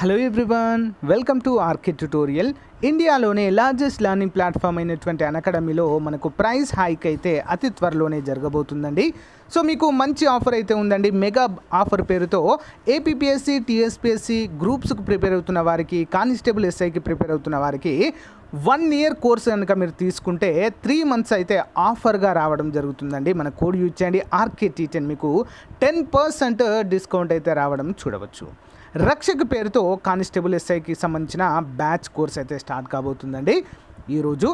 hello everyone welcome to RK tutorial ఇండియాలోనే largest learning platform అయినటువంటి అనకాడమీలో మనకు ప్రైస్ హైక్ అయితే అతి త్వరలోనే జరగబోతుందండి సో మీకు మంచి ఆఫర్ అయితే ఉందండి మెగా ఆఫర్ పేరుతో ఏపీపీఎస్సి టీఎస్పిఎస్సి గ్రూప్స్కి ప్రిపేర్ అవుతున్న వారికి కానిస్టేబుల్ ఎస్ఐకి ప్రిపేర్ అవుతున్న వారికి వన్ ఇయర్ కోర్స్ కనుక మీరు తీసుకుంటే త్రీ మంత్స్ అయితే ఆఫర్గా రావడం జరుగుతుందండి మన కోడ్ యూజ్ చేయండి ఆర్కే టీచర్ మీకు టెన్ పర్సెంట్ డిస్కౌంట్ అయితే రావడం చూడవచ్చు రక్షక్ పేరుతో కానిస్టేబుల్ ఎస్ఐకి సంబంధించిన బ్యాచ్ కోర్స్ అయితే స్టార్ట్ కాబోతుందండి ఈరోజు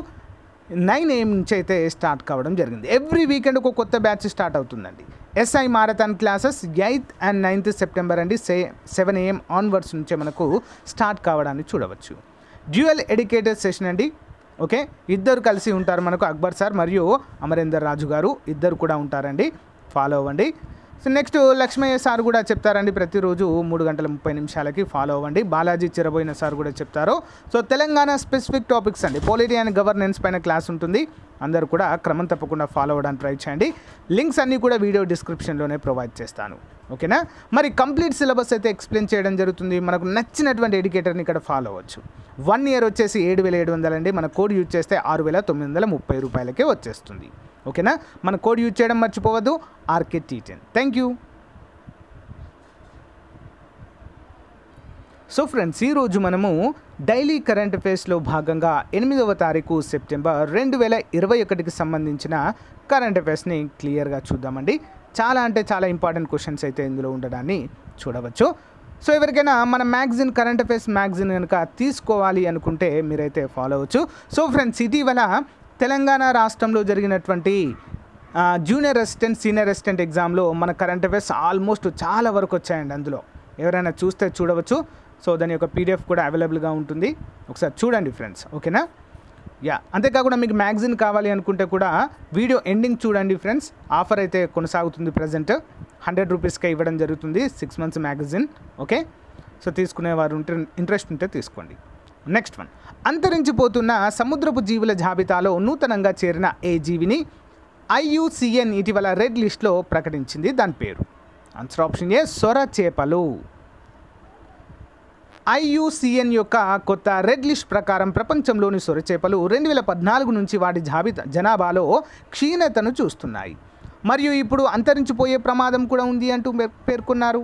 నైన్ ఏఎం నుంచి అయితే స్టార్ట్ కావడం జరిగింది ఎవ్రీ వీకెండ్ ఒక కొత్త బ్యాచ్ స్టార్ట్ అవుతుందండి SI marathon classes eighth and ninth September అండి సే సెవెన్ ఏఎం ఆన్వర్డ్స్ నుంచే మనకు స్టార్ట్ కావడాన్ని చూడవచ్చు డ్యూయల్ ఎడ్యుకేటెడ్ సెషన్ అండి ఓకే ఇద్దరు కలిసి ఉంటారు మనకు అక్బర్ సార్ మరియు అమరేందర్ రాజు గారు ఇద్దరు కూడా ఉంటారండి ఫాలో అవ్వండి సో నెక్స్ట్ లక్ష్మయ్య సార్ కూడా చెప్తారండి ప్రతిరోజు మూడు గంటల ముప్పై నిమిషాలకి ఫాలో అవ్వండి బాలాజీ చిరబోయిన సార్ కూడా చెప్తారు సో తెలంగాణ స్పెసిఫిక్ టాపిక్స్ అండి పోలిటీ అండ్ గవర్నెన్స్ పైన క్లాస్ ఉంటుంది అందరూ కూడా క్రమం తప్పకుండా ఫాలో అవ్వడానికి ట్రై చేయండి లింక్స్ అన్నీ కూడా వీడియో డిస్క్రిప్షన్లోనే ప్రొవైడ్ చేస్తాను ఓకేనా మరి కంప్లీట్ సిలబస్ అయితే ఎక్స్ప్లెయిన్ చేయడం జరుగుతుంది మనకు నచ్చినటువంటి ఎడ్యుకేటర్ని ఇక్కడ ఫాలో అవ్వచ్చు వన్ ఇయర్ వచ్చేసి ఏడు వేల ఏడు వందలండి మన కోడ్ యూజ్ చేస్తే ఆరు వేల తొమ్మిది వందల ముప్పై రూపాయలకే వచ్చేస్తుంది ఓకేనా మన కోడ్ యూజ్ చేయడం మర్చిపోవద్దు RK T ten thank you so friends ఈరోజు మనము డైలీ కరెంట్ అఫేర్స్లో భాగంగా ఎనిమిదవ తారీఖు సెప్టెంబర్ రెండు వేల ఇరవై ఒకటికి సంబంధించిన కరెంట్ అఫేర్స్ని క్లియర్గా చూద్దామండి చాలా అంటే చాలా ఇంపార్టెంట్ క్వశ్చన్స్ అయితే ఇందులో ఉండడాన్ని చూడవచ్చు సో ఎవరికైనా మన మ్యాగజిన్ కరెంట్ అఫేర్స్ మ్యాగజిన్ కనుక తీసుకోవాలి అనుకుంటే మీరైతే ఫాలో అవచ్చు సో ఫ్రెండ్స్ ఇటీవల తెలంగాణ రాష్ట్రంలో జరిగినటువంటి జూనియర్ అసిస్టెంట్ సీనియర్ అసిస్టెంట్ ఎగ్జామ్లో మన కరెంట్ అఫేర్స్ ఆల్మోస్ట్ చాలా వరకు వచ్చాయండి అందులో ఎవరైనా చూస్తే చూడవచ్చు సో దాని యొక్క పీడిఎఫ్ కూడా అవైలబుల్గా ఉంటుంది ఒకసారి చూడండి ఫ్రెండ్స్ ఓకేనా యా అంతేకాకుండా మీకు మ్యాగజైన్ కావాలి అనుకుంటే కూడా వీడియో ఎండింగ్ చూడండి ఫ్రెండ్స్ ఆఫర్ అయితే కొనసాగుతుంది ప్రజెంట్ హండ్రెడ్ రూపీస్కే ఇవ్వడం జరుగుతుంది six months magazine okay so తీసుకునే వారు ఉంటే ఇంట్రెస్ట్ ఉంటే తీసుకోండి నెక్స్ట్ వన్ అంతరించిపోతున్న సముద్రపు జీవుల జాబితాలో నూతనంగా చేరిన ఏ జీవిని ఐయుసిఎన్ ఇటీవల రెడ్ లిస్ట్లో ప్రకటించింది దాని పేరు ఆన్సర్ ఆప్షన్ ఏ సొర చేపలు ఐయుసిఎన్ యొక్క కొత్త రెడ్ లిస్ట్ ప్రకారం ప్రపంచంలోని సొర చేపలు రెండు వేల పద్నాలుగు నుంచి వాటి జాబితా జనాభాలో క్షీణతను చూస్తున్నాయి మరియు ఇప్పుడు అంతరించిపోయే ప్రమాదం కూడా ఉంది అంటూ పేర్కొన్నారు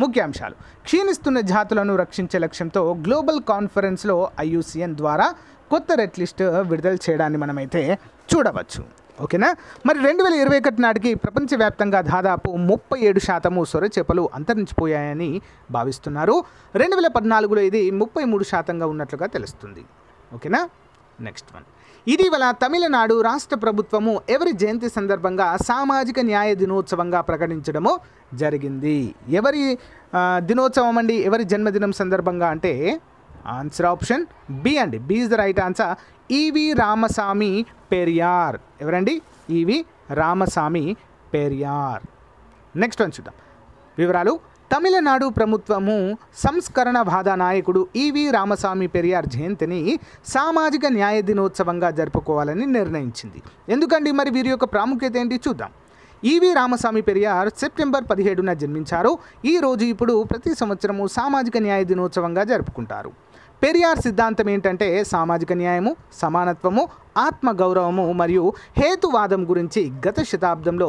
ముఖ్యాంశాలు క్షీణిస్తున్న జాతులను రక్షించే లక్ష్యంతో గ్లోబల్ కాన్ఫరెన్స్లో ఐయుసిఎన్ ద్వారా కొత్త రెడ్ లిస్ట్ విడుదల చేయడాన్ని మనమైతే చూడవచ్చు ఓకేనా మరి రెండు వేల ఇరవై ఒకటి నాటికి ప్రపంచవ్యాప్తంగా దాదాపు ముప్పై ఏడు శాతము సొర చేపలు అంతరించిపోయాయని భావిస్తున్నారు రెండు వేల పద్నాలుగులో ఇది ముప్పై మూడు శాతంగా ఉన్నట్లుగా తెలుస్తుంది ఓకేనా నెక్స్ట్ వన్ ఇటీవల తమిళనాడు రాష్ట్ర ప్రభుత్వము ఎవరి జయంతి సందర్భంగా సామాజిక న్యాయ దినోత్సవంగా ప్రకటించడము జరిగింది ఎవరి దినోత్సవం అండి ఎవరి జన్మదినం సందర్భంగా అంటే ఆన్సర్ ఆప్షన్ బి అండి B is the right answer EV Ramaswamy Periyar ఎవరండి ఈవి రామస్వామి పెరియార్ నెక్స్ట్ వన్ చూద్దాం వివరాలు తమిళనాడు ప్రభుత్వము సంస్కరణ బాధా నాయకుడు ఈవి రామస్వామి పెరియార్ జయంతిని సామాజిక న్యాయ దినోత్సవంగా జరుపుకోవాలని నిర్ణయించింది ఎందుకండి మరి వీరి యొక్క ప్రాముఖ్యత ఏంటి చూద్దాం ఈవి రామస్వామి పెరియార్ సెప్టెంబర్ పదిహేడున జన్మించారు ఈరోజు ఇప్పుడు ప్రతి సంవత్సరము సామాజిక న్యాయ దినోత్సవంగా జరుపుకుంటారు పెరియార్ సిద్ధాంతం ఏంటంటే సామాజిక న్యాయము సమానత్వము ఆత్మగౌరవము మరియు హేతువాదం గురించి గత శతాబ్దంలో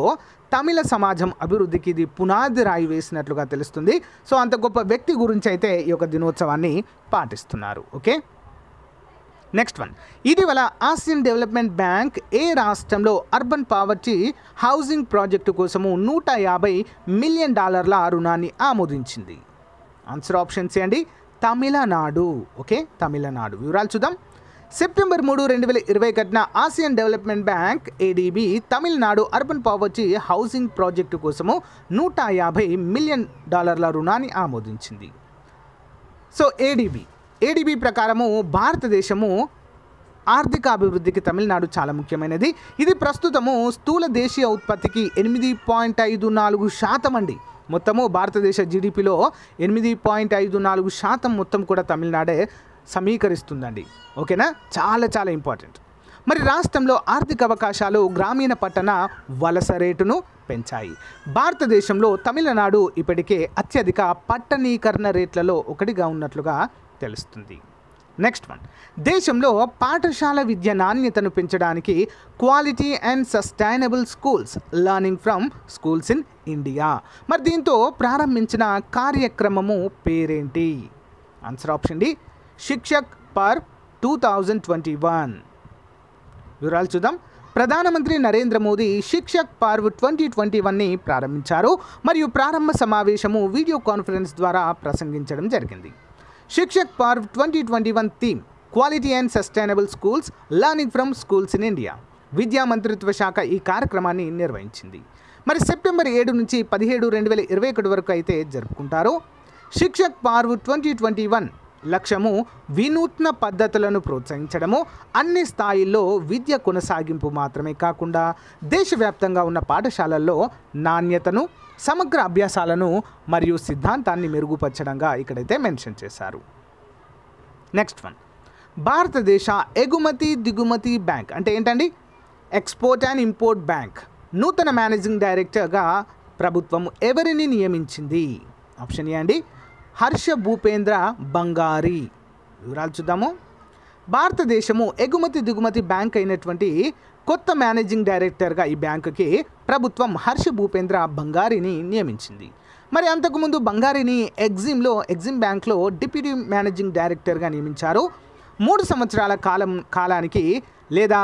తమిళ సమాజం అభివృద్ధికి ఇది పునాది రాయి వేసినట్లుగా తెలుస్తుంది సో అంత గొప్ప వ్యక్తి గురించి అయితే ఈ యొక్క దినోత్సవాన్ని పాటిస్తున్నారు ఓకే నెక్స్ట్ వన్ ఇటీవల ఆసియన్ డెవలప్మెంట్ బ్యాంక్ ఏ రాష్ట్రంలో అర్బన్ పావర్టీ హౌసింగ్ ప్రాజెక్టు కోసము నూట యాభై మిలియన్ డాలర్ల రుణాన్ని ఆమోదించింది ఆన్సర్ ఆప్షన్స్ చేయండి తమిళనాడు ఓకే తమిళనాడు వివరాలు చూద్దాం సెప్టెంబర్ మూడు రెండు వేల ఇరవై కట్టిన Asian development bank ADB Tamil Nadu urban poverty housing project కోసము నూట యాభై మిలియన్ డాలర్ల రుణాన్ని ఆమోదించింది సో ఏడీబీ ఏడీబీ ప్రకారము భారతదేశము ఆర్థిక అభివృద్ధికి తమిళనాడు చాలా ముఖ్యమైనది ఇది ప్రస్తుతము స్థూల దేశీయ ఉత్పత్తికి ఎనిమిది పాయింట్ ఐదు నాలుగు శాతం అండి మొత్తము భారతదేశ జీడిపిలో ఎనిమిది పాయింట్ ఐదు నాలుగు శాతం మొత్తం కూడా తమిళనాడే సమీకరిస్తుందండి ఓకేనా చాలా చాలా ఇంపార్టెంట్ మరి రాష్ట్రంలో ఆర్థిక అవకాశాలు గ్రామీణ పట్టణ వలస రేటును పెంచాయి భారతదేశంలో తమిళనాడు ఇప్పటికే అత్యధిక పట్టణీకరణ రేట్లలో ఒకటిగా ఉన్నట్లుగా తెలుస్తుంది నెక్స్ట్ వన్ దేశంలో పాఠశాల విద్య నాణ్యతను పెంచడానికి quality and sustainable schools learning from schools in India మరి దీంతో ప్రారంభించిన కార్యక్రమము పేరేంటి answer option D Shikshak Parv two thousand twenty one వివరాలు చూద్దాం ప్రధానమంత్రి నరేంద్ర మోదీ శిక్షక్ పర్వ్ ట్వంటీ ట్వంటీ వన్ని ప్రారంభించారు మరియు ప్రారంభ సమావేశము వీడియో కాన్ఫరెన్స్ ద్వారా ప్రసంగించడం జరిగింది Shikshak Parv twenty twenty one theme quality and sustainable schools learning from schools in India విద్యా మంత్రిత్వ శాఖ ఈ కార్యక్రమాన్ని నిర్వహించింది మరి సెప్టెంబర్ ఏడు నుంచి పదిహేడు రెండు వేల ఇరవై ఒకటి వరకు అయితే జరుపుకుంటారు Shikshak Parv twenty twenty one లక్ష్యము వినూత్న పద్ధతులను ప్రోత్సహించడము అన్ని స్థాయిల్లో విద్య కొనసాగింపు మాత్రమే కాకుండా దేశవ్యాప్తంగా ఉన్న పాఠశాలల్లో నాణ్యతను సమగ్ర అభ్యాసాలను మరియు సిద్ధాంతాన్ని మెరుగుపరచడంగా ఇక్కడైతే మెన్షన్ చేశారు నెక్స్ట్ వన్ భారతదేశ ఎగుమతి దిగుమతి బ్యాంక్ అంటే ఏంటండి ఎక్స్పోర్ట్ అండ్ ఇంపోర్ట్ బ్యాంక్ నూతన మేనేజింగ్ డైరెక్టర్గా ప్రభుత్వం ఎవరిని నియమించింది ఆప్షన్ ఏ అండి హర్ష భూపేంద్ర బంగారి వివరాలు చూద్దాము భారతదేశము ఎగుమతి దిగుమతి బ్యాంక్ అయినటువంటి కొత్త మేనేజింగ్ డైరెక్టర్గా ఈ బ్యాంకుకి ప్రభుత్వం హర్ష భూపేంద్ర బంగారిని నియమించింది మరి అంతకుముందు బంగారిని ఎగ్జిమ్లో ఎగ్జిమ్ బ్యాంక్లో డిప్యూటీ మేనేజింగ్ డైరెక్టర్గా నియమించారు మూడు సంవత్సరాల కాలం కాలానికి లేదా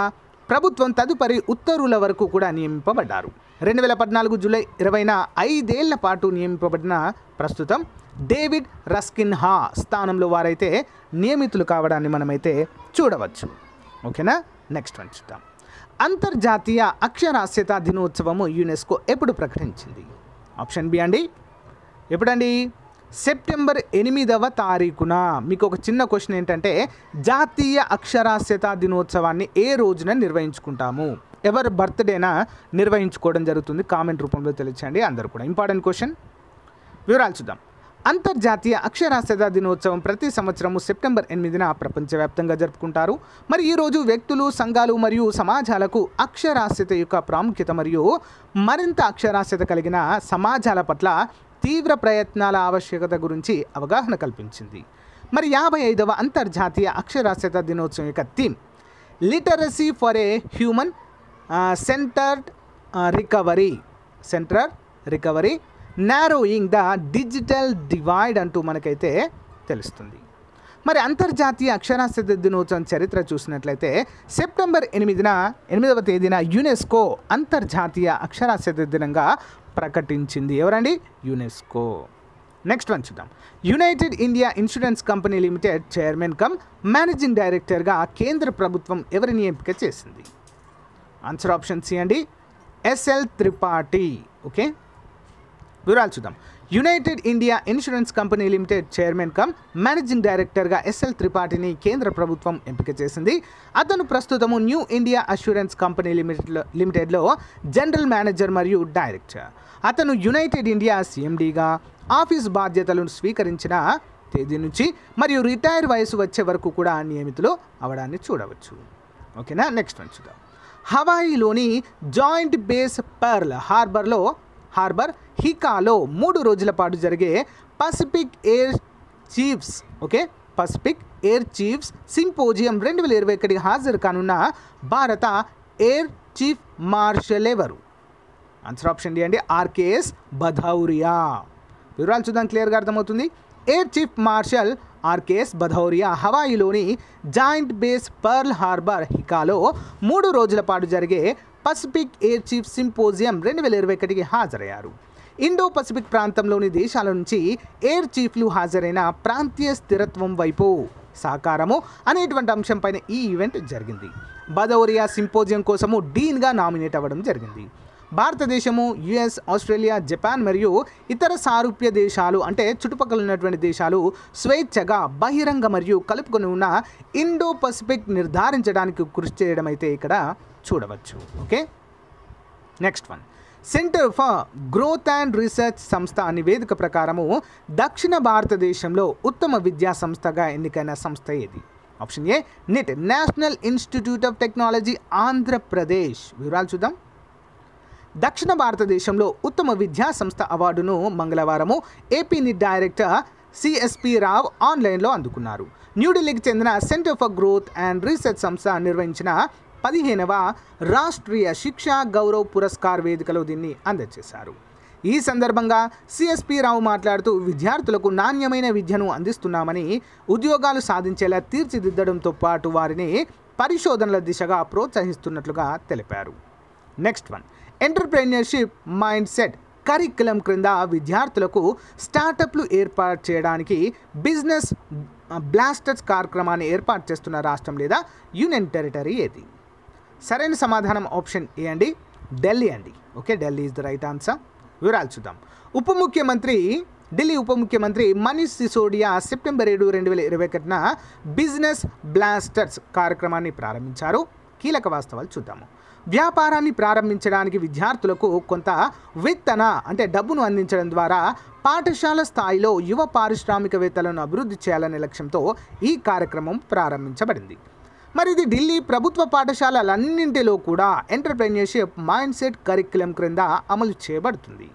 ప్రభుత్వం తదుపరి ఉత్తర్వుల వరకు కూడా నియమింపబడ్డారు రెండు వేల పద్నాలుగు జూలై ఇరవైన ఐదేళ్ల పాటు నియమింపబడిన ప్రస్తుతం డేవిడ్ రస్కిన్ హా స్థానంలో వారైతే నియమితులు కావడాన్ని మనమైతే చూడవచ్చు ఓకేనా నెక్స్ట్ వన్ చూద్దాం అంతర్జాతీయ అక్షరాస్యత దినోత్సవము యునెస్కో ఎప్పుడు ప్రకటించింది ఆప్షన్ బి అండి ఎప్పుడండి సెప్టెంబర్ ఎనిమిదవ తారీఖున మీకు ఒక చిన్న క్వశ్చన్ ఏంటంటే జాతీయ అక్షరాస్యత దినోత్సవాన్ని ఏ రోజున నిర్వహించుకుంటాము ఎవరి బర్త్డేనా నిర్వహించుకోవడం జరుగుతుంది కామెంట్ రూపంలో తెలియచండి అందరు కూడా ఇంపార్టెంట్ క్వశ్చన్ వివరాలు చూద్దాం అంతర్జాతీయ అక్షరాస్యత దినోత్సవం ప్రతి సంవత్సరము సెప్టెంబర్ ఎనిమిదిన ప్రపంచవ్యాప్తంగా జరుపుకుంటారు మరి ఈరోజు వ్యక్తులు సంఘాలు మరియు సమాజాలకు అక్షరాస్యత యొక్క ప్రాముఖ్యత మరియు మరింత అక్షరాస్యత కలిగిన సమాజాల పట్ల తీవ్ర ప్రయత్నాల ఆవశ్యకత గురించి అవగాహన కల్పించింది మరి యాభై ఐదవ అంతర్జాతీయ అక్షరాస్యత దినోత్సవం యొక్క theme literacy for a human centred recovery centre recovery narrowing the digital divide అంటూ మనకైతే తెలుస్తుంది మరి అంతర్జాతీయ అక్షరాస్యత దినోత్సవం చరిత్ర చూసినట్లయితే సెప్టెంబర్ ఎనిమిదిన ఎనిమిదవ తేదీన యునెస్కో అంతర్జాతీయ అక్షరాస్యత దినంగా ప్రకటించింది ఎవరండి యునెస్కో నెక్స్ట్ వన్ చూద్దాం united India insurance company limited chairman cum managing డైరెక్టర్గా కేంద్ర ప్రభుత్వం ఎవరిని ఎంపిక చేసింది ఆన్సర్ ఆప్షన్ సి అండి ఎస్ఎల్ త్రిపాఠి ఓకే వివరాలు చూద్దాం united India insurance company limited chairman cum managing డైరెక్టర్గా ఎస్ఎల్ త్రిపాఠిని కేంద్ర ప్రభుత్వం ఎంపిక చేసింది అతను ప్రస్తుతము న్యూ ఇండియా అష్యూరెన్స్ కంపెనీ లిమిటెడ్లో లిమిటెడ్లో జనరల్ మేనేజర్ మరియు డైరెక్టర్ అతను యునైటెడ్ ఇండియా సీఎండీగా ఆఫీస్ బాధ్యతలను స్వీకరించిన తేదీ నుంచి మరియు రిటైర్ వయసు వచ్చే వరకు కూడా నియమితులు అవడాన్ని చూడవచ్చు ఓకేనా నెక్స్ట్ వన్ చూద్దాం హవాయిలోని జాయింట్ బేస్ పర్ల్ హార్బర్లో హార్బర్ హికాలో మూడు రోజుల పాటు జరిగే Pacific air chiefs okay Pacific air chiefs symposium రెండు వేల ఇరవై ఒకటికి హాజరు కానున్న భారత ఎయిర్ చీఫ్ మార్షల్ ఎవరు ఆన్సర్ ఆప్షన్ డి అండి ఆర్కేఎస్ బధౌరియా వివరాలు చూద్దాం క్లియర్గా అర్థమవుతుంది air chief marshal RKS Bhadauria హవాయిలోని జాయింట్ బేస్ పర్ల్ హార్బర్ హికాలో మూడు రోజుల పాటు జరిగే పసిఫిక్ ఎయిర్ చీఫ్ సింపోజియం రెండు వేల ఇరవై ఒకటికి హాజరయ్యారు ఇండో పసిఫిక్ ప్రాంతంలోని దేశాల నుంచి ఎయిర్ చీఫ్లు హాజరైన ప్రాంతీయ స్థిరత్వం వైపు సహకారము అనేటువంటి అంశంపైన ఈ ఈవెంట్ జరిగింది బదౌరియా సింపోజియం కోసము డీన్గా నామినేట్ అవ్వడం జరిగింది భారతదేశము యుఎస్ ఆస్ట్రేలియా జపాన్ మరియు ఇతర సారూప్య దేశాలు అంటే చుట్టుపక్కల ఉన్నటువంటి దేశాలు స్వేచ్ఛగా బహిరంగ మరియు కలుపుకొని ఉన్న ఇండో పసిఫిక్ నిర్ధారించడానికి కృషి చేయడం అయితే ఇక్కడ చూడవచ్చు okay next one centre for growth and research సంస్థ అనే వేదిక ప్రకారము దక్షిణ భారతదేశంలో ఉత్తమ విద్యా సంస్థగా ఎన్నికైన సంస్థ ఏది option A NIT national institute of technology Andhra Pradesh వివరాలు చూద్దాం దక్షిణ భారతదేశంలో ఉత్తమ విద్యా సంస్థ అవార్డును మంగళవారము AP NIT director CSP Rao ఆన్లైన్లో అందుకున్నారు న్యూఢిల్లీకి చెందిన centre for growth and research సంస్థ నిర్వహించిన పదిహేనవ రాష్ట్రీయ శిక్షా గౌరవ్ పురస్కార్ వేదికలో దీన్ని అందజేశారు ఈ సందర్భంగా సిఎస్పి రావు మాట్లాడుతూ విద్యార్థులకు నాణ్యమైన విద్యను అందిస్తున్నామని ఉద్యోగాలు సాధించేలా తీర్చిదిద్దడంతో పాటు వారిని పరిశోధనల దిశగా ప్రోత్సహిస్తున్నట్లుగా తెలిపారు next one entrepreneurship mind set curriculum క్రింద విద్యార్థులకు స్టార్టప్లు ఏర్పాటు చేయడానికి బిజినెస్ బ్లాస్టర్స్ కార్యక్రమాన్ని ఏర్పాటు చేస్తున్న రాష్ట్రం లేదా యూనియన్ టెరిటరీ ఏది సరైన సమాధానం ఆప్షన్ ఏ అండి ఢిల్లీ అండి okay Delhi is the right answer వివరాలు చూద్దాం ఉప ముఖ్యమంత్రి ఢిల్లీ ఉప ముఖ్యమంత్రి మనీష్ సిసోడియా సెప్టెంబర్ ఏడు రెండు వేల ఇరవై ఒకటిన బిజినెస్ బ్లాస్టర్స్ కార్యక్రమాన్ని ప్రారంభించారు కీలక వాస్తవాలు చూద్దాము వ్యాపారాన్ని ప్రారంభించడానికి విద్యార్థులకు కొంత విత్తన అంటే డబ్బును అందించడం ద్వారా పాఠశాల స్థాయిలో యువ పారిశ్రామికవేత్తలను అభివృద్ధి చేయాలనే లక్ష్యంతో ఈ కార్యక్రమం ప్రారంభించబడింది మరి ఇది ఢిల్లీ ప్రభుత్వ పాఠశాలలన్నింటిలో కూడా ఎంటర్ప్రెన్యూర్షిప్ మైండ్ సెట్ కరిక్యులం క్రింద అమలు చేయబడుతుంది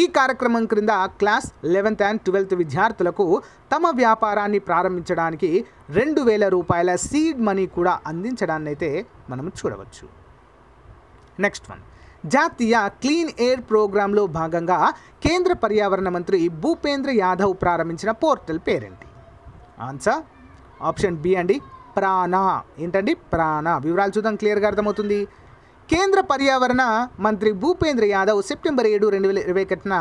ఈ కార్యక్రమం క్రింద క్లాస్ లెవెన్త్ అండ్ ట్వెల్త్ విద్యార్థులకు తమ వ్యాపారాన్ని ప్రారంభించడానికి రెండు వేల రూపాయల సీడ్ మనీ కూడా అందించడాన్ని అయితే మనం చూడవచ్చు నెక్స్ట్ వన్ జాతీయ క్లీన్ ఎయిర్ ప్రోగ్రాంలో భాగంగా కేంద్ర పర్యావరణ మంత్రి భూపేంద్ర యాదవ్ ప్రారంభించిన పోర్టల్ పేరేంటి ఆన్సర్ ఆప్షన్ బి అండి ప్రాణ ఏంటండి ప్రాణ వివరాలు చూద్దాం క్లియర్గా అర్థమవుతుంది కేంద్ర పర్యావరణ మంత్రి భూపేంద్ర యాదవ్ సెప్టెంబర్ ఏడు రెండు వేల ఇరవై ఒకటిన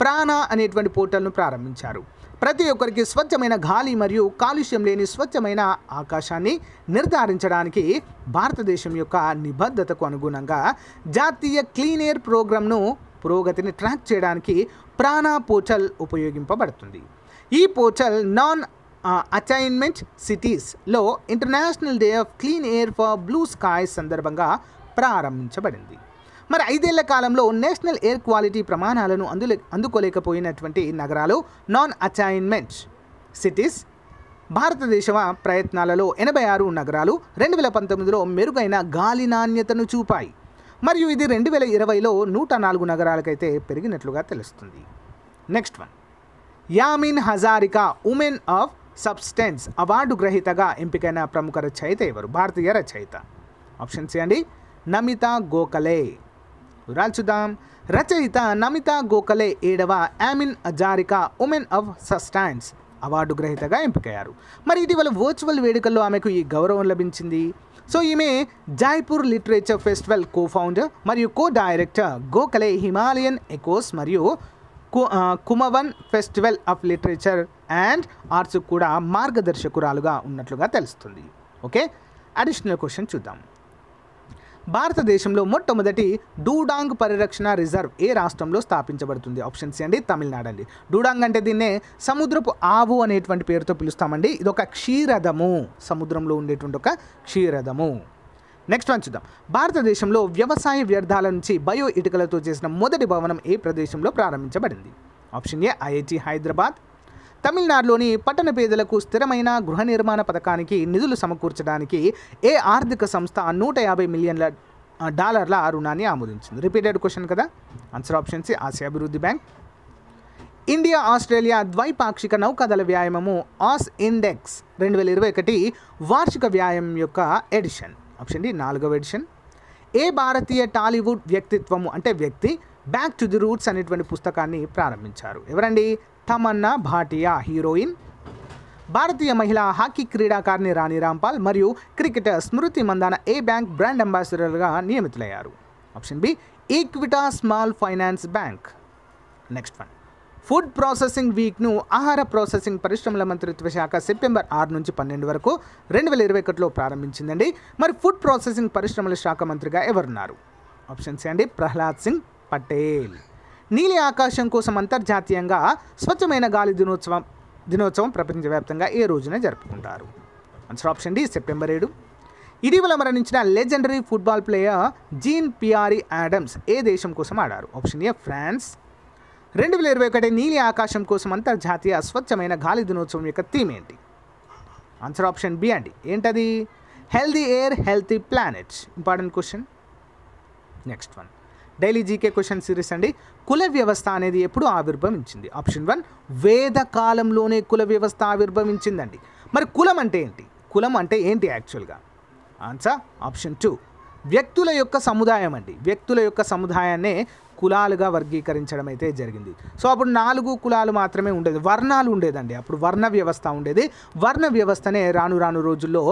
ప్రాణ అనేటువంటి పోర్టల్ను ప్రారంభించారు ప్రతి ఒక్కరికి స్వచ్ఛమైన గాలి మరియు కాలుష్యం లేని స్వచ్ఛమైన ఆకాశాన్ని నిర్ధారించడానికి భారతదేశం యొక్క నిబద్ధతకు అనుగుణంగా జాతీయ క్లీన్ ఎయిర్ ప్రోగ్రామ్ను పురోగతిని ట్రాక్ చేయడానికి ప్రాణ పోర్టల్ ఉపయోగింపబడుతుంది ఈ పోర్టల్ నాన్ అచైన్మెంట్ సిటీస్లో international day of clean air for blue skies సందర్భంగా ప్రారంభించబడింది మరి ఐదేళ్ల కాలంలో నేషనల్ ఎయిర్ క్వాలిటీ ప్రమాణాలను అందులే అందుకోలేకపోయినటువంటి నగరాలు నాన్ అచైన్మెంట్ సిటీస్ భారతదేశ ప్రయత్నాలలో ఎనభై ఆరు నగరాలు రెండు వేల పంతొమ్మిదిలో మెరుగైన గాలి నాణ్యతను చూపాయి మరియు ఇది రెండు వేల ఇరవైలో నూట నాలుగు నగరాలకైతే పెరిగినట్లుగా తెలుస్తుంది next one Yamin Hazarika woman of substance award గ్రహీతగా ఎంపికైన ప్రముఖ రచయిత ఎవరు భారతీయ రచయిత ఆప్షన్స్ సి అండి నమిత గోఖలే వివరాలు చూద్దాం రచయిత నమిత గోఖలే ఏడవ Yamin Hazarika woman of substance award గ్రహీతగా ఎంపికయ్యారు మరి ఇటీవల వర్చువల్ వేడుకల్లో ఆమెకు ఈ గౌరవం లభించింది సో ఈమె Jaipur literature festival co founder మరియు co director Gokhale Himalayan echoes మరియు Kumaon festival of literature and arts కూడా మార్గదర్శకురాలుగా ఉన్నట్లుగా తెలుస్తుంది ఓకే అడిషనల్ క్వశ్చన్ చూద్దాం భారతదేశంలో మొట్టమొదటి డూడాంగ్ పరిరక్షణ రిజర్వ్ ఏ రాష్ట్రంలో స్థాపించబడుతుంది ఆప్షన్ సి అండి తమిళనాడు అండి డూడాంగ్ అంటే దీన్నే సముద్రపు ఆవు అనేటువంటి పేరుతో పిలుస్తామండి ఇది ఒక క్షీరదము సముద్రంలో ఉండేటువంటి ఒక క్షీరదము నెక్స్ట్ వన్ చూద్దాం భారతదేశంలో వ్యవసాయ వ్యర్థాల నుంచి బయో ఇటుకలతో చేసిన మొదటి భవనం ఏ ప్రదేశంలో ప్రారంభించబడింది ఆప్షన్ ఏ ఐఐటి హైదరాబాద్ తమిళనాడులోని పట్టణ పేదలకు స్థిరమైన గృహ నిర్మాణ పథకానికి నిధులు సమకూర్చడానికి ఏ ఆర్థిక సంస్థ నూట యాభై మిలియన్ల డాలర్ల రుణాన్ని ఆమోదించింది రిపీటెడ్ క్వశ్చన్ కదా ఆన్సర్ ఆప్షన్ సి ఆసియా అభివృద్ధి బ్యాంక్ ఇండియా ఆస్ట్రేలియా ద్వైపాక్షిక నౌకాదళ వ్యాయామము ఆస్ ఇండెక్స్ రెండు వేల ఇరవై ఒకటి వార్షిక వ్యాయామం యొక్క ఎడిషన్ ఆప్షన్ డి నాలుగవ ఎడిషన్ ఏ భారతీయ టాలీవుడ్ వ్యక్తిత్వము అంటే వ్యక్తి బ్యాక్ టు ది రూట్స్ అనేటువంటి పుస్తకాన్ని ప్రారంభించారు ఎవరండి తమన్నా భాటియా హీరోయిన్ భారతీయ మహిళా హాకీ క్రీడాకారిణి రాణి రాంపాల్ మరియు క్రికెటర్ స్మృతి మందాన ఏ బ్యాంక్ బ్రాండ్ అంబాసిడర్గా నియమితులయ్యారు option B Equitas small finance bank next one food processing వీక్ను ఆహార ప్రాసెసింగ్ పరిశ్రమల మంత్రిత్వ శాఖ సెప్టెంబర్ ఆరు నుంచి పన్నెండు వరకు రెండు వేల ఇరవై ఒకటిలో ప్రారంభించిందండి మరి ఫుడ్ ప్రాసెసింగ్ పరిశ్రమల శాఖ మంత్రిగా ఎవరున్నారు ఆప్షన్స్ అండి ప్రహ్లాద్ సింగ్ పటేల్ నీలి ఆకాశం కోసం అంతర్జాతీయంగా స్వచ్ఛమైన గాలి దినోత్సవం దినోత్సవం ప్రపంచవ్యాప్తంగా ఏ రోజున జరుపుకుంటారు ఆన్సర్ ఆప్షన్ డి సెప్టెంబర్ ఏడు ఇటీవల మరణించిన legendary football player Jean Pierre Adams ఏ దేశం కోసం ఆడారు ఆప్షన్ ఏ ఫ్రాన్స్ రెండు వేల ఇరవై ఒకటి నీలి ఆకాశం కోసం అంతర్జాతీయ స్వచ్ఛమైన గాలి దినోత్సవం యొక్క థీమ్ ఏంటి ఆన్సర్ ఆప్షన్ బి అండి ఏంటది healthy air healthy planets important question next one daily GK question series అండి కుల వ్యవస్థ అనేది ఎప్పుడు ఆవిర్భవించింది ఆప్షన్ వన్ వేద కాలంలోనే కుల వ్యవస్థ ఆవిర్భవించిందండి మరి కులం అంటే ఏంటి కులం అంటే ఏంటి యాక్చువల్గా ఆన్సర్ ఆప్షన్ టూ వ్యక్తుల యొక్క సముదాయం అండి వ్యక్తుల యొక్క సముదాయాన్నే కులాలుగా వర్గీకరించడం అయితే జరిగింది సో అప్పుడు నాలుగు కులాలు మాత్రమే ఉండేది వర్ణాలు ఉండేదండి అప్పుడు వర్ణ వ్యవస్థ ఉండేది వర్ణ వ్యవస్థనే రాను రాను రోజుల్లో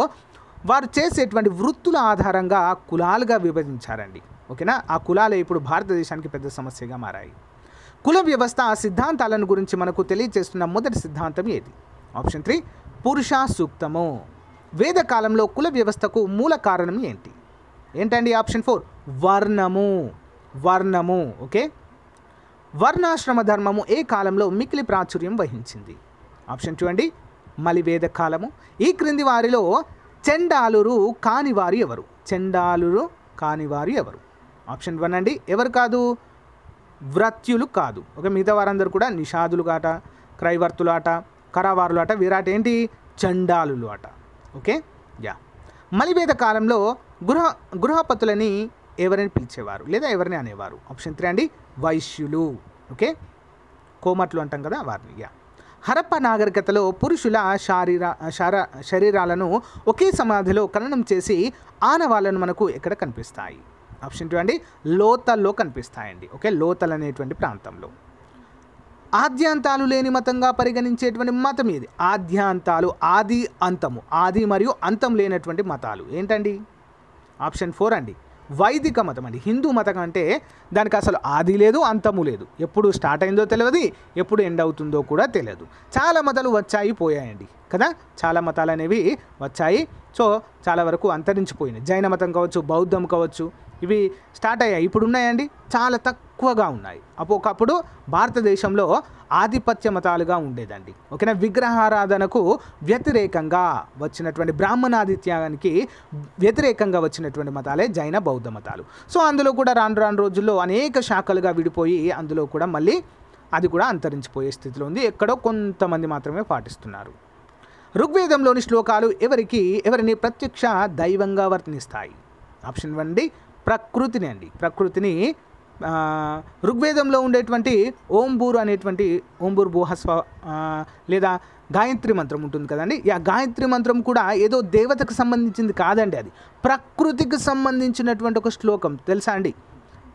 వారు చేసేటువంటి వృత్తుల ఆధారంగా కులాలుగా విభజించారండి ఓకేనా ఆ కులాలే ఇప్పుడు భారతదేశానికి పెద్ద సమస్యగా మారాయి కుల వ్యవస్థ ఆ సిద్ధాంతాలను గురించి మనకు తెలియజేస్తున్న మొదటి సిద్ధాంతం ఏది ఆప్షన్ త్రీ పురుష సూక్తము వేదకాలంలో కుల వ్యవస్థకు మూల కారణం ఏంటి ఏంటండి ఆప్షన్ ఫోర్ వర్ణము వర్ణము ఓకే వర్ణాశ్రమ ధర్మము ఏ కాలంలో మికిలి ప్రాచుర్యం వహించింది ఆప్షన్ టూ అండి వేదకాలము కాలము ఈ క్రింది వారిలో చెండాలురు కానివారు ఎవరు చెండాలురు కానివారు ఎవరు ఆప్షన్ వన్ అండి ఎవరు కాదు వ్రత్యులు కాదు ఓకే మిగతా వారందరూ కూడా నిషాదులు కాట క్రైవర్తులు ఆట కరావారులు ఆట వీరాట ఏంటి చండాలులు ఆట ఓకే యా మలివేద కాలంలో గృహ గృహపతులని ఎవరిని పిలిచేవారు లేదా ఎవరిని అనేవారు ఆప్షన్ త్రీ అండి వైశ్యులు ఓకే కోమట్లు అంటాం కదా వారిని యా హరప్ప నాగరికతలో పురుషుల శారీర శర శరీరాలను ఒకే సమాధిలో ఖననం చేసి ఆనవాళ్ళను మనకు ఎక్కడ కనిపిస్తాయి ఆప్షన్ టూ అండి లోతల్లో కనిపిస్తాయండి ఓకే లోతల్ అనేటువంటి ప్రాంతంలో ఆద్యాంతాలు లేని మతంగా పరిగణించేటువంటి మతం ఇది ఆద్యాంతాలు ఆది అంతము ఆది మరియు అంతం లేనటువంటి మతాలు ఏంటండి ఆప్షన్ ఫోర్ అండి వైదిక మతం అండి హిందూ మతం అంటే దానికి అసలు ఆది లేదు అంతము లేదు ఎప్పుడు స్టార్ట్ అయిందో తెలియదు ఎప్పుడు ఎండ్ అవుతుందో కూడా తెలియదు చాలా మతాలు వచ్చాయి పోయాయండి కదా చాలా మతాలు అనేవి వచ్చాయి సో చాలా వరకు అంతరించిపోయినాయి జైన మతం కావచ్చు బౌద్ధం కావచ్చు ఇవి స్టార్ట్ అయ్యాయి ఇప్పుడు ఉన్నాయండి చాలా తక్కువగా ఉన్నాయి అప్పుడు ఒకప్పుడు భారతదేశంలో ఆధిపత్య మతాలుగా ఉండేదండి ఓకేనా విగ్రహారాధనకు వ్యతిరేకంగా వచ్చినటువంటి బ్రాహ్మణాదిత్యానికి వ్యతిరేకంగా వచ్చినటువంటి మతాలే జైన బౌద్ధ మతాలు సో అందులో కూడా రాను రాను రోజుల్లో అనేక శాఖలుగా విడిపోయి అందులో కూడా మళ్ళీ అది కూడా అంతరించిపోయే స్థితిలో ఉంది ఎక్కడో కొంతమంది మాత్రమే పాటిస్తున్నారు ఋగ్వేదంలోని శ్లోకాలు ఎవరికి ఎవరిని ప్రత్యక్ష దైవంగా వర్తినిస్తాయి ఆప్షన్ వన్ డి ప్రకృతిని అండి ప్రకృతిని ఋగ్వేదంలో ఉండేటువంటి ఓంబూరు అనేటువంటి ఓంబూరు భూహస్వ లేదా గాయత్రి మంత్రం ఉంటుంది కదండి ఆ గాయత్రి మంత్రం కూడా ఏదో దేవతకు సంబంధించింది కాదండి అది ప్రకృతికి సంబంధించినటువంటి ఒక శ్లోకం తెలుసా అండి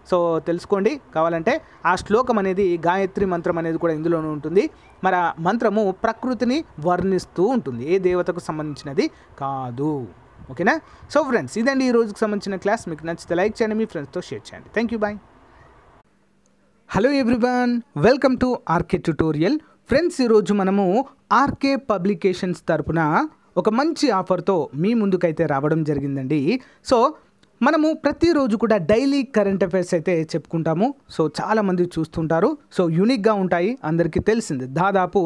సో తెలుసుకోండి కావాలంటే ఆ శ్లోకం అనేది గాయత్రి మంత్రం అనేది కూడా ఇందులోనే ఉంటుంది మరి ఆ మంత్రము ప్రకృతిని వర్ణిస్తూ ఉంటుంది ఏ దేవతకు సంబంధించినది కాదు ఓకేనా సో ఫ్రెండ్స్ ఇదండి ఈ రోజుకి సంబంధించిన క్లాస్ మీకు నచ్చితే లైక్ చేయండి మీ ఫ్రెండ్స్తో షేర్ చేయండి thank you bye hello everyone welcome to RK tutorial friends ఈరోజు మనము ఆర్కే పబ్లికేషన్స్ తరపున ఒక మంచి ఆఫర్తో మీ ముందుకైతే రావడం జరిగిందండి సో మనము ప్రతిరోజు కూడా డైలీ కరెంట్ అఫైర్స్ అయితే చెప్పుకుంటాము సో చాలామంది చూస్తుంటారు సో యూనిక్గా ఉంటాయి అందరికీ తెలిసింది దాదాపు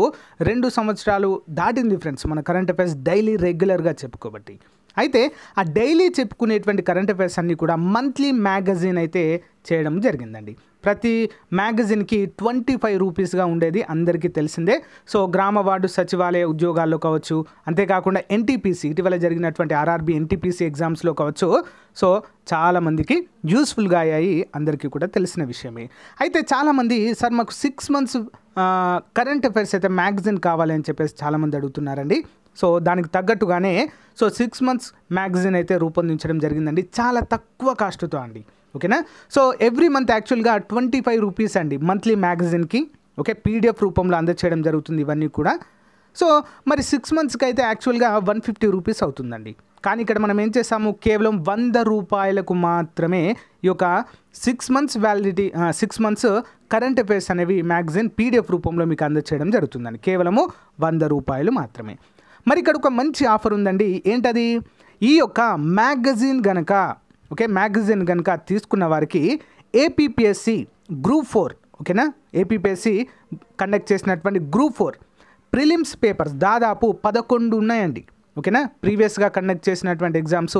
రెండు సంవత్సరాలు దాటింది ఫ్రెండ్స్ మన కరెంట్ అఫైర్స్ డైలీ రెగ్యులర్గా చెప్పుకోబట్టి అయితే ఆ డైలీ చెప్పుకునేటువంటి కరెంట్ అఫైర్స్ అన్నీ కూడా మంత్లీ మ్యాగజైన్ అయితే చేయడం జరిగిందండి ప్రతి మ్యాగజిన్కి ట్వంటీ ఫైవ్ రూపీస్గా ఉండేది అందరికీ తెలిసిందే సో గ్రామ వార్డు సచివాలయ ఉద్యోగాల్లో కావచ్చు అంతేకాకుండా ఎన్టీపీసీ ఇటీవల జరిగినటువంటి ఆర్ఆర్బీ ఎన్టీపీసీ ఎగ్జామ్స్లో కావచ్చు సో చాలామందికి యూస్ఫుల్గా అయ్యాయి అందరికీ కూడా తెలిసిన విషయమే అయితే చాలామంది సార్ మాకు సిక్స్ మంత్స్ కరెంట్ అఫైర్స్ అయితే మ్యాగజిన్ కావాలి అని చెప్పేసి చాలామంది అడుగుతున్నారండి సో దానికి తగ్గట్టుగానే సో సిక్స్ మంత్స్ మ్యాగజైన్ అయితే రూపొందించడం జరిగిందండి చాలా తక్కువ కాస్ట్తో అండి ఓకేనా సో ఎవ్రీ మంత్ యాక్చువల్గా ట్వంటీ ఫైవ్ రూపీస్ అండి మంత్లీ మ్యాగజైన్కి ఓకే పీడిఎఫ్ రూపంలో అందచేయడం జరుగుతుంది ఇవన్నీ కూడా సో మరి సిక్స్ మంత్స్కి అయితే యాక్చువల్గా వన్ ఫిఫ్టీ రూపీస్ అవుతుందండి కానీ ఇక్కడ మనం ఏం చేస్తాము కేవలం వంద రూపాయలకు మాత్రమే ఈ యొక్క six months validity six months current affairs అనేవి మ్యాగజైన్ పీడిఎఫ్ రూపంలో మీకు అందచేయడం జరుగుతుందండి కేవలము వంద రూపాయలు మాత్రమే మరి ఇక్కడ ఒక మంచి ఆఫర్ ఉందండి ఏంటది ఈ యొక్క మ్యాగజైన్ గనక ఓకే మ్యాగజైన్ కనుక తీసుకున్న వారికి ఏపీపీఎస్సి గ్రూప్ ఫోర్ ఓకేనా ఏపీపీఎస్సి కండక్ట్ చేసినటువంటి గ్రూప్ ఫోర్ ప్రిలిమ్స్ పేపర్స్ దాదాపు పదకొండు ఉన్నాయండి ఓకేనా ప్రీవియస్గా కండక్ట్ చేసినటువంటి exams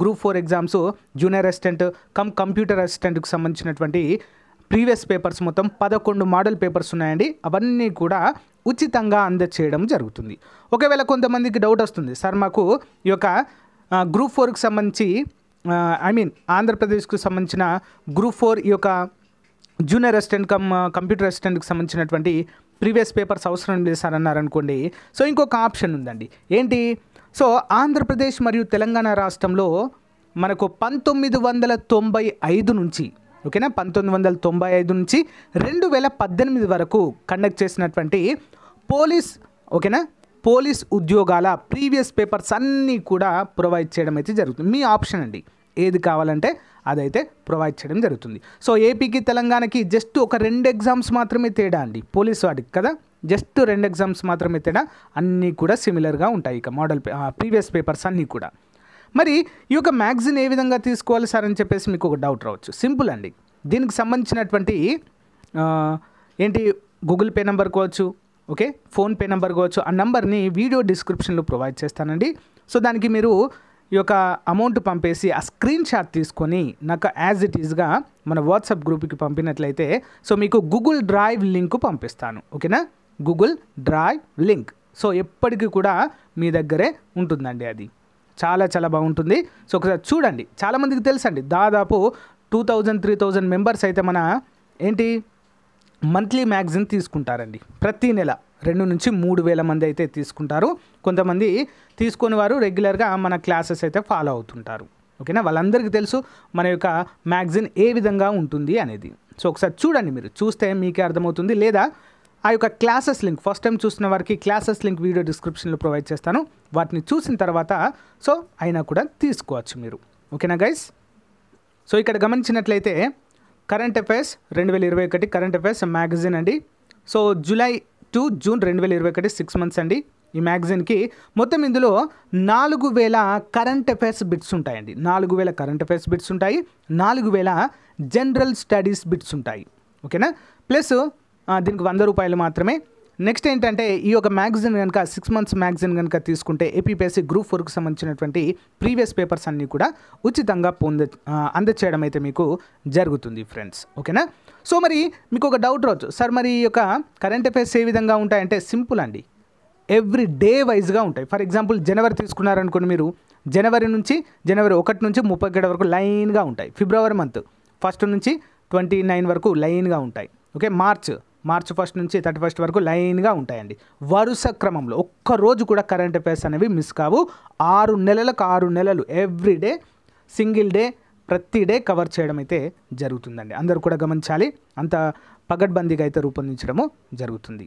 group four exams junior assistant cum computer అసిస్టెంట్కి సంబంధించినటువంటి ప్రీవియస్ పేపర్స్ మొత్తం పదకొండు మోడల్ పేపర్స్ ఉన్నాయండి అవన్నీ కూడా ఉచితంగా అందచేయడం జరుగుతుంది ఒకవేళ కొంతమందికి డౌట్ వస్తుంది సార్ మాకు ఈ యొక్క గ్రూప్ ఫోర్కి సంబంధించి ఐ మీన్ ఆంధ్రప్రదేశ్కు సంబంధించిన గ్రూప్ ఫోర్ ఈ యొక్క జూనియర్ అసిస్టెంట్ కమ్ కంప్యూటర్ అసిస్టెంట్కి సంబంధించినటువంటి ప్రీవియస్ పేపర్స్ అవసరం లేదు సార్ అన్నారనుకోండి సో ఇంకొక ఆప్షన్ ఉందండి ఏంటి సో ఆంధ్రప్రదేశ్ మరియు తెలంగాణ రాష్ట్రంలో మనకు పంతొమ్మిది వందల తొంభై ఐదు నుంచి ఓకేనా పంతొమ్మిది వందల తొంభై ఐదు నుంచి రెండు వేల పద్దెనిమిది వరకు కండక్ట్ చేసినటువంటి పోలీస్ ఓకేనా పోలీస్ ఉద్యోగాల ప్రీవియస్ పేపర్స్ అన్నీ కూడా ప్రొవైడ్ చేయడం అయితే జరుగుతుంది మీ ఆప్షన్ అండి ఏది కావాలంటే అదైతే ప్రొవైడ్ చేయడం జరుగుతుంది సో ఏపీకి తెలంగాణకి జస్ట్ ఒక రెండు ఎగ్జామ్స్ మాత్రమే తేడా అండి పోలీస్ వాటికి కదా జస్ట్ రెండు ఎగ్జామ్స్ మాత్రమే తేడా అన్నీ కూడా సిమిలర్గా ఉంటాయి ఇక మోడల్ ప్రీవియస్ పేపర్స్ అన్నీ కూడా మరి ఈ యొక్క మ్యాగ్జిన్ ఏ విధంగా తీసుకోవాలి సార్ అని చెప్పేసి మీకు ఒక డౌట్ రావచ్చు సింపుల్ అండి దీనికి సంబంధించినటువంటి ఏంటి గూగుల్ పే నెంబర్ కావచ్చు ఓకే ఫోన్పే నెంబర్ కావచ్చు ఆ నెంబర్ని వీడియో డిస్క్రిప్షన్లో ప్రొవైడ్ చేస్తానండి సో దానికి మీరు ఈ యొక్క అమౌంట్ పంపేసి ఆ స్క్రీన్ షాట్ తీసుకొని నాకు యాజ్ ఇట్ ఈజ్గా మన వాట్సాప్ గ్రూప్కి పంపినట్లయితే సో మీకు గూగుల్ డ్రైవ్ లింక్ పంపిస్తాను ఓకేనా గూగుల్ డ్రైవ్ లింక్ సో ఎప్పటికీ కూడా మీ దగ్గరే ఉంటుందండి అది చాలా చాలా బాగుంటుంది సో ఒకసారి చూడండి చాలామందికి తెలుసండి దాదాపు two thousand three thousand members అయితే మన ఏంటి మంత్లీ మ్యాగ్జిన్ తీసుకుంటారండి ప్రతి నెల రెండు నుంచి మూడు వేల మంది అయితే తీసుకుంటారు కొంతమంది తీసుకొని వారు రెగ్యులర్గా మన క్లాసెస్ అయితే ఫాలో అవుతుంటారు ఓకేనా వాళ్ళందరికీ తెలుసు మన యొక్క మ్యాగ్జిన్ ఏ విధంగా ఉంటుంది అనేది సో ఒకసారి చూడండి మీరు చూస్తే మీకే అర్థమవుతుంది లేదా ఆ యొక్క క్లాసెస్ లింక్ ఫస్ట్ టైం చూసిన వారికి క్లాసెస్ లింక్ వీడియో డిస్క్రిప్షన్లో ప్రొవైడ్ చేస్తాను వాటిని చూసిన తర్వాత సో అయినా కూడా తీసుకోవచ్చు మీరు ఓకేనా గైస్ సో ఇక్కడ గమనించినట్లయితే కరెంట్ అఫైర్స్ రెండు వేల ఇరవై ఒకటి కరెంట్ అఫైర్స్ మ్యాగజైన్ అండి సో జూలై టు జూన్ రెండు వేల ఇరవై ఒకటి సిక్స్ మంత్స్ అండి ఈ మ్యాగజైన్కి మొత్తం ఇందులో నాలుగు వేల కరెంట్ అఫైర్స్ బిట్స్ ఉంటాయండి నాలుగు వేల కరెంట్ అఫైర్స్ బిట్స్ ఉంటాయి నాలుగు వేల జనరల్ స్టడీస్ బిట్స్ ఉంటాయి ఓకేనా ప్లస్ దీనికి వంద రూపాయలు మాత్రమే నెక్స్ట్ ఏంటంటే ఈ యొక్క మ్యాగజైన్ కనుక సిక్స్ మంత్స్ మ్యాగజైన్ కనుక తీసుకుంటే ఏపీపీఎస్సీ గ్రూప్ ఫోర్కి సంబంధించినటువంటి ప్రీవియస్ పేపర్స్ అన్నీ కూడా ఉచితంగా పొంద అందచేయడం అయితే మీకు జరుగుతుంది ఫ్రెండ్స్ ఓకేనా సో మరి మీకు ఒక డౌట్ రావచ్చు సార్ మరి ఈ యొక్క కరెంట్ అఫైర్స్ ఏ విధంగా ఉంటాయంటే సింపుల్ అండి ఎవ్రీ డే వైజ్గా ఉంటాయి ఫర్ ఎగ్జాంపుల్ జనవరి తీసుకున్నారనుకోండి మీరు జనవరి నుంచి జనవరి ఒకటి నుంచి ముప్పై ఒకటి వరకు లైన్గా ఉంటాయి ఫిబ్రవరి మంత్ ఫస్ట్ నుంచి ట్వంటీ నైన్ వరకు లైన్గా ఉంటాయి ఓకే మార్చ్ మార్చి ఫస్ట్ నుంచి థర్టీ ఫస్ట్ వరకు లైన్గా ఉంటాయండి వరుస క్రమంలో ఒక్క రోజు కూడా కరెంట్ అఫేర్స్ అనేవి మిస్ కావు ఆరు నెలలకు ఆరు నెలలు ఎవ్రీ డే సింగిల్ డే ప్రతి డే కవర్ చేయడం అయితే జరుగుతుందండి అందరూ కూడా గమనించాలి అంత పగడ్బందీగా అయితే రూపొందించడము జరుగుతుంది